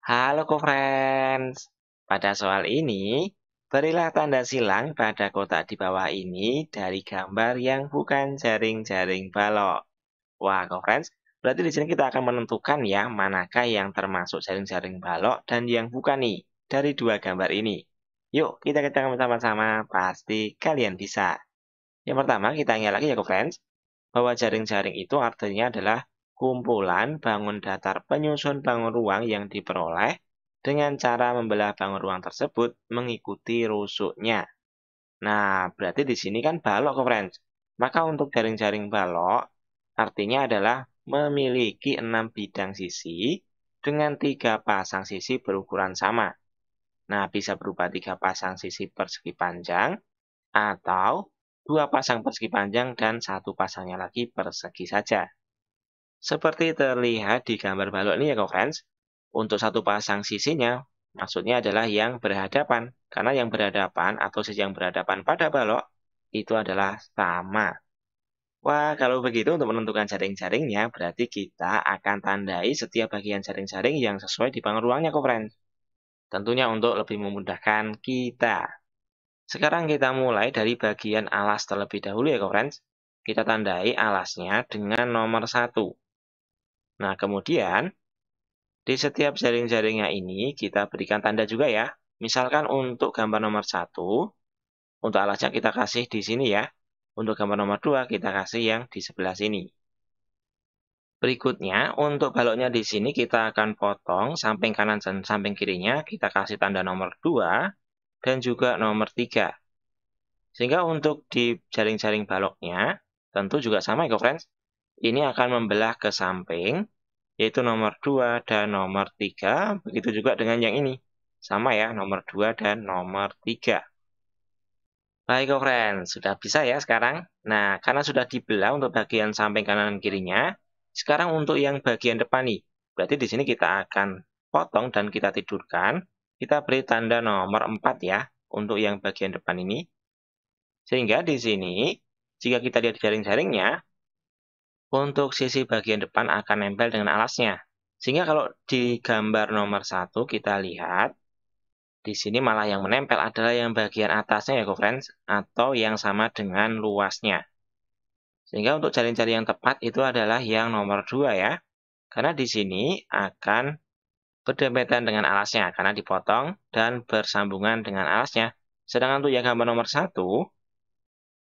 Halo co-friends, pada soal ini, berilah tanda silang pada kotak di bawah ini dari gambar yang bukan jaring-jaring balok. Wah co-friends, berarti di sini kita akan menentukan ya manakah yang termasuk jaring-jaring balok dan yang bukan nih dari dua gambar ini. Yuk kita kerjakan bersama-sama, pasti kalian bisa. Yang pertama kita ingat lagi ya co-friends, bahwa jaring-jaring itu artinya adalah kumpulan bangun datar penyusun bangun ruang yang diperoleh dengan cara membelah bangun ruang tersebut mengikuti rusuknya. Nah, berarti di sini kan balok ke French. Maka untuk jaring-jaring balok, artinya adalah memiliki enam bidang sisi dengan tiga pasang sisi berukuran sama. Nah, bisa berupa tiga pasang sisi persegi panjang atau dua pasang persegi panjang dan satu pasangnya lagi persegi saja. Seperti terlihat di gambar balok ini ya friends, untuk satu pasang sisinya, maksudnya adalah yang berhadapan. Karena yang berhadapan atau sisi yang berhadapan pada balok itu adalah sama. Wah, kalau begitu untuk menentukan jaring-jaringnya, berarti kita akan tandai setiap bagian jaring-jaring yang sesuai di ruangnya, kok, friends. Tentunya untuk lebih memudahkan kita. Sekarang kita mulai dari bagian alas terlebih dahulu ya, kok, friends. Kita tandai alasnya dengan nomor 1. Nah, kemudian di setiap jaring-jaringnya ini kita berikan tanda juga ya. Misalkan untuk gambar nomor 1, untuk alasnya kita kasih di sini ya. Untuk gambar nomor 2 kita kasih yang di sebelah sini. Berikutnya, untuk baloknya di sini kita akan potong samping kanan dan samping kirinya. Kita kasih tanda nomor 2 dan juga nomor 3. Sehingga untuk di jaring-jaring baloknya, tentu juga sama ya, friends ini akan membelah ke samping, yaitu nomor 2 dan nomor 3. Begitu juga dengan yang ini. Sama ya, nomor 2 dan nomor 3. Baik, oh friends. Sudah bisa ya sekarang? Nah, karena sudah dibelah untuk bagian samping kanan dan kirinya, sekarang untuk yang bagian depan nih. Berarti di sini kita akan potong dan kita tidurkan. Kita beri tanda nomor 4 ya, untuk yang bagian depan ini. Sehingga di sini, jika kita lihat jaring-jaringnya, untuk sisi bagian depan akan nempel dengan alasnya. Sehingga kalau di gambar nomor satu kita lihat, di sini malah yang menempel adalah yang bagian atasnya ya friends, atau yang sama dengan luasnya. Sehingga untuk jari-jari yang tepat itu adalah yang nomor dua, ya. Karena di sini akan berdempetan dengan alasnya, karena dipotong dan bersambungan dengan alasnya. Sedangkan untuk yang gambar nomor satu,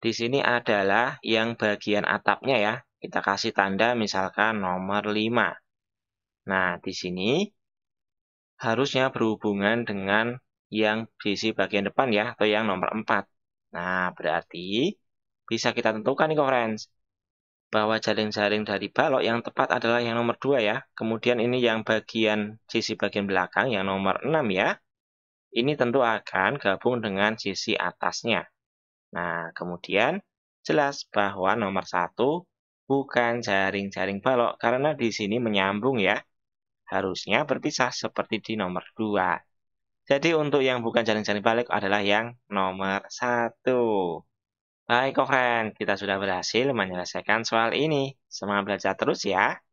di sini adalah yang bagian atapnya ya, kita kasih tanda misalkan nomor 5. Nah, di sini harusnya berhubungan dengan yang diisi bagian depan ya, atau yang nomor 4. Nah, berarti bisa kita tentukan nih, friends, bahwa jaring-jaring dari balok yang tepat adalah yang nomor 2 ya. Kemudian ini yang bagian sisi bagian belakang, yang nomor 6 ya. Ini tentu akan gabung dengan sisi atasnya. Nah, kemudian jelas bahwa nomor 1 bukan jaring-jaring balok karena di sini menyambung ya. Harusnya berpisah seperti di nomor 2. Jadi untuk yang bukan jaring-jaring balik adalah yang nomor 1. Baik, friend, kita sudah berhasil menyelesaikan soal ini. Semangat belajar terus ya.